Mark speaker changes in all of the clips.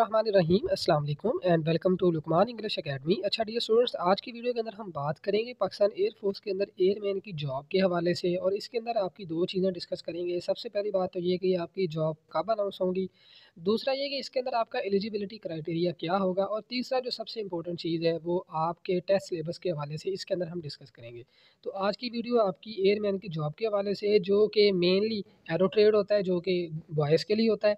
Speaker 1: रहीम अस्सलाम वालेकुम and welcome to Luqman English academy अच्छा डियर स्टूडेंट्स आज की वीडियो के अंदर हम बात करेंगे पाकिस्तान एयरफोर्स के अंदर एयरमैन की जॉब के हवाले से और इसके अंदर आपकी दो चीज़ें डिस्कस करेंगे सबसे पहली बात तो ये कि आपकी जॉब कब अनाउंस होगी दूसरा ये कि इसके अंदर आपका एलिजिबिलिटी क्राइटेरिया क्या होगा और तीसरा जो सबसे इंपॉर्टेंट चीज़ है वो आपके टेस्ट सिलेबस के हवाले से इसके अंदर हम डिस्कस करेंगे तो आज की वीडियो आपकी एयरमैन की जॉब के हवाले से जो कि मेनली एरो ट्रेड होता है जो कि बॉयज़ के लिए होता है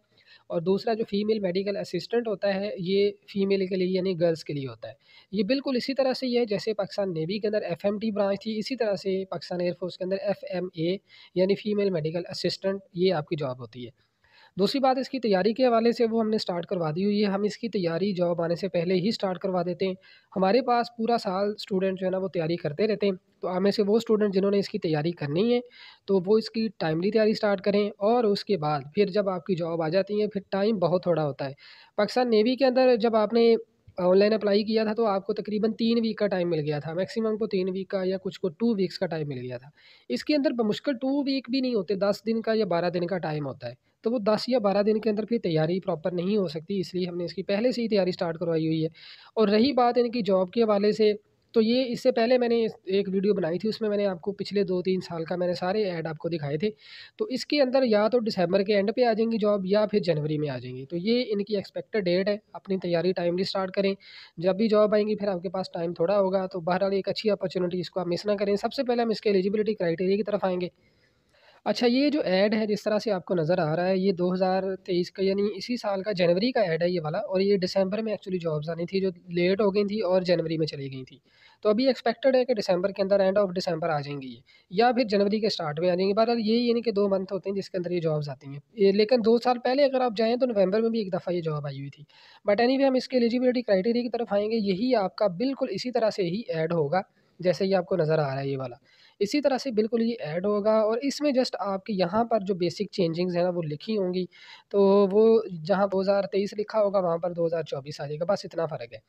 Speaker 1: और दूसरा जो फीमेल मेडिकल असिस्ट असिस्टेंट होता है ये फ़ीमेल के लिए यानी गर्ल्स के लिए होता है ये बिल्कुल इसी तरह से ही है जैसे पाकिस्तान नेवी के अंदर एफ ब्रांच थी इसी तरह से पाकिस्तान एयरफोर्स के अंदर एफ यानी फ़ीमेल मेडिकल असिस्टेंट ये आपकी जॉब होती है दूसरी बात इसकी तैयारी के हवाले से वो हमने स्टार्ट करवा दी हुई है हम इसकी तैयारी जॉब आने से पहले ही स्टार्ट करवा देते हैं हमारे पास पूरा साल स्टूडेंट जो है ना वो तैयारी करते रहते हैं तो आप में से वो स्टूडेंट जिन्होंने इसकी तैयारी करनी है तो वो इसकी टाइमली तैयारी स्टार्ट करें और उसके बाद फिर जब आपकी जॉब आ जाती है फिर टाइम बहुत थोड़ा होता है पाकिस्तान नेवी के अंदर जब आपने ऑनलाइन अप्लाई किया था तो आपको तकरीबन तीन वीक का टाइम मिल गया था मैक्सिमम को तीन वीक का या कुछ को टू वीक्स का टाइम मिल गया था इसके अंदर मुश्किल टू वीक भी नहीं होते दस दिन का या बारह दिन का टाइम होता है तो वो दस या बारह दिन के अंदर फिर तैयारी प्रॉपर नहीं हो सकती इसलिए हमने इसकी पहले से ही तैयारी स्टार्ट करवाई हुई है और रही बात इनकी जॉब के हवाले से तो ये इससे पहले मैंने एक वीडियो बनाई थी उसमें मैंने आपको पिछले दो तीन साल का मैंने सारे ऐड आपको दिखाए थे तो इसके अंदर या तो दिसंबर के एंड पे आ जाएंगी जॉब या फिर जनवरी में आ जाएंगी तो ये इनकी एक्सपेक्टेड डेट है अपनी तैयारी टाइमली स्टार्ट करें जब भी जॉब आएंगी फिर आपके पास टाइम थोड़ा होगा तो बहरहाल एक अच्छी अपॉर्चुनिटी इसको आप मिस ना करें सबसे पहले हम इसके एलिजिबिलिटी क्राइटेरिया की तरफ आएँगे अच्छा ये जो ऐड है जिस तरह से आपको नज़र आ रहा है ये 2023 का यानी इसी साल का जनवरी का ऐड है ये वाला और ये दिसंबर में एक्चुअली जॉब्स आनी थी जो लेट हो गई थी और जनवरी में चली गई थी तो अभी एक्सपेक्टेड है कि दिसंबर के अंदर एंड ऑफ दिसंबर आ जाएंगी ये या फिर जनवरी के स्टार्ट में आ जाएंगी बहरहाल ये यानी कि दो मंथ होते हैं जिसके अंदर ये जॉब्स आती हैं लेकिन दो साल पहले अगर आप जाएँ तो नवंबर में भी एक दफ़ा ये जॉब आई हुई थी बट एनी anyway, हम इसके एलिजिबिलिटी क्राइटेरिया की तरफ आएंगे यही आपका बिल्कुल इसी तरह से ही ऐड होगा जैसे ही आपको नज़र आ रहा है ये वाला इसी तरह से बिल्कुल ये ऐड होगा और इसमें जस्ट आपके यहाँ पर जो बेसिक चेंजिंग्स हैं ना वो लिखी होंगी तो वो जहाँ 2023 लिखा होगा वहाँ पर 2024 आ जाएगा बस इतना फ़र्क है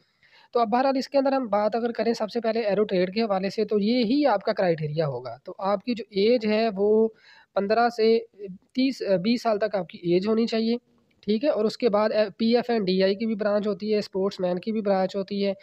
Speaker 1: तो अब बहरहाल इसके अंदर हम बात अगर करें सबसे पहले एरो ट्रेड के हवाले से तो ये ही आपका क्राइटेरिया होगा तो आपकी जो एज है वो पंद्रह से तीस बीस साल तक आपकी एज होनी चाहिए ठीक है और उसके बाद P F and D I की भी ब्रांच होती है स्पोर्ट्स मैन की भी ब्रांच होती है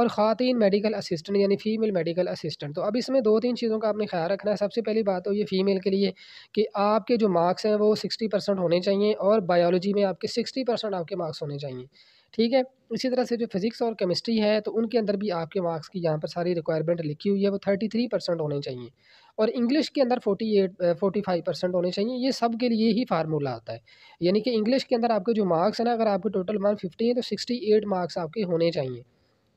Speaker 1: और ख़ातिन मेडिकल असिस्टेंट यानी फ़ीमेल मेडिकल असिस्टेंट तो अब इसमें दो तीन चीज़ों का आपने ख्याल रखना है सबसे पहली बात तो ये फ़ीमेल के लिए कि आपके जो मार्क्स हैं वो सिक्सटी परसेंट होने चाहिए और बायोलॉजी में आपके सिक्सटी परसेंट आपके मार्क्स होने चाहिए ठीक है इसी तरह से जो फिज़िक्स और केमिस्ट्री है तो उनके अंदर भी आपके मार्क्स की यहाँ पर सारी रिक्वायरमेंट लिखी हुई है वो थर्टी थ्री परसेंट होने चाहिए और इंग्लिश के अंदर forty eight forty five percent होने चाहिए ये सब के लिए ही फार्मूला आता है यानी कि इंग्लिश के अंदर आपके जो मार्क्स हैं ना अगर आपके टोटल वन फिफ्टी हैं तो सिक्सटी एट मार्क्स आपके होने चाहिए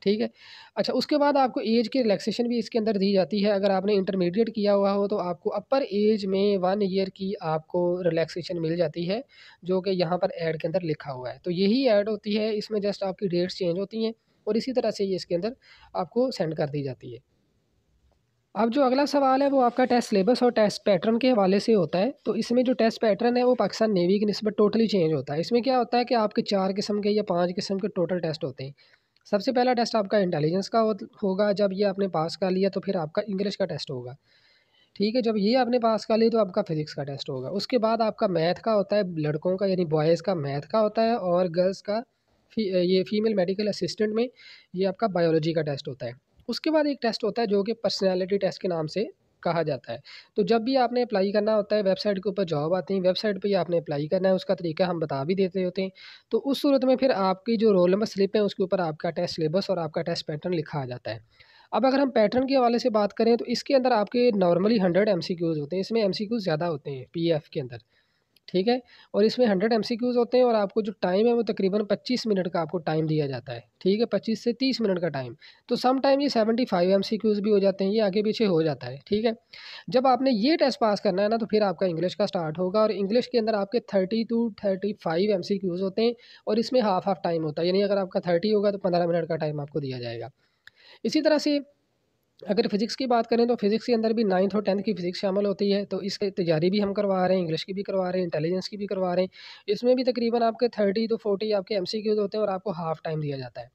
Speaker 1: ठीक है अच्छा उसके बाद आपको एज की रिलैक्सेशन भी इसके अंदर दी जाती है अगर आपने इंटरमीडिएट किया हुआ हो तो आपको अपर एज में वन ईयर की आपको रिलैक्सेशन मिल जाती है जो कि यहाँ पर ऐड के अंदर लिखा हुआ है तो यही ऐड होती है इसमें जस्ट आपकी डेट्स चेंज होती हैं और इसी तरह से ये इसके अंदर आपको सेंड कर दी जाती है अब जो अगला सवाल है वो आपका टेस्ट सिलेबस और टेस्ट पैटर्न के हवाले से होता है तो इसमें जो टेस्ट पैटर्न है वो पाकिस्तान नेवी की नस्बत टोटली चेंज होता है इसमें क्या होता है कि आपके चार किस्म के या पाँच किस्म के टोटल टेस्ट होते हैं सबसे पहला टेस्ट आपका इंटेलिजेंस का होगा जब ये आपने पास कर लिया तो फिर आपका इंग्लिश का टेस्ट होगा ठीक है जब ये आपने पास कर लिया तो आपका फिज़िक्स का टेस्ट होगा उसके बाद आपका मैथ का होता है लड़कों का यानी बॉयज़ का मैथ का होता है और गर्ल्स का फी, ये फीमेल मेडिकल असिस्टेंट में ये आपका बायोलॉजी का टेस्ट होता है उसके बाद एक टेस्ट होता है जो कि पर्सनैलिटी टेस्ट के नाम से कहा जाता है तो जब भी आपने अप्लाई करना होता है वेबसाइट के ऊपर जॉब आती है वेबसाइट पर ही आपने अप्लाई करना है उसका तरीका हम बता भी देते होते हैं तो उस सूरत में फिर आपकी जो रोल नंबर स्लिप है उसके ऊपर आपका टेस्ट सिलेबस और आपका टेस्ट पैटर्न लिखा जाता है अब अगर हम पैटर्न के हवाले से बात करें तो इसके अंदर आपके नॉर्मली हंड्रेड एम होते हैं इसमें एम ज़्यादा होते हैं पी के अंदर ठीक है और इसमें हंड्रेड एम होते हैं और आपको जो टाइम है वो तकरीबन पच्चीस मिनट का आपको टाइम दिया जाता है ठीक है पच्चीस से तीस मिनट का टाइम तो सम टाइम ये सेवेंटी फाइव एम भी हो जाते हैं ये आगे पीछे हो जाता है ठीक है जब आपने ये टेस्ट पास करना है ना तो फिर आपका इंग्लिश का स्टार्ट होगा और इंग्लिश के अंदर आपके thirty two thirty five M होते हैं और इसमें हाफ हाफ टाइम होता है यानी अगर आपका थर्टी होगा तो पंद्रह मिनट का टाइम आपको दिया जाएगा इसी तरह से अगर फिज़िक्स की बात करें तो फिज़िक्स के अंदर भी नाइन्थ और टेंथ की फिज़िक्स शामिल होती है तो इसके तैयारी भी हम करवा रहे हैं इंग्लिश की भी करवा रहे हैं इंटेलिजेंस की भी करवा रहे हैं इसमें भी तकरीबन आपके थर्टी टू फोर्टी आपके एम होते हैं और आपको हाफ़ टाइम दिया जाता है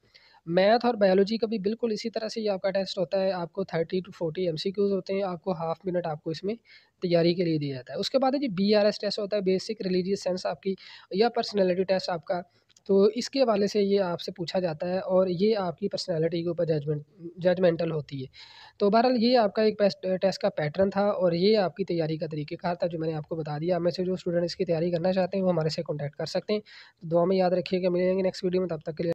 Speaker 1: मैथ और बायोलॉजी का भी बिल्कुल इसी तरह से ही आपका टेस्ट होता है आपको थर्टी टू फोर्टी एम होते हैं आपको हाफ मिनट आपको इसमें तैयारी के लिए दिया जाता है उसके बाद जी बी टेस्ट होता है बेसिक रिलीजियस सेंस आपकी या पर्सनैलिटी टेस्ट आपका तो इसके हवाले से ये आपसे पूछा जाता है और ये आपकी पर्सनैलिटी के ऊपर जजमेंट जजमेंटल होती है तो बहरहाल ये आपका एक टेस्ट का पैटर्न था और ये आपकी तैयारी का तरीक़ेकार था जो मैंने आपको बता दिया आप में से जो स्टूडेंट इसकी तैयारी करना चाहते हैं वो हमारे से कॉन्टैक्ट कर सकते हैं तो दुआ में याद रखिएगा मिलेंगे नेक्स्ट वीडियो में तब तक के लिए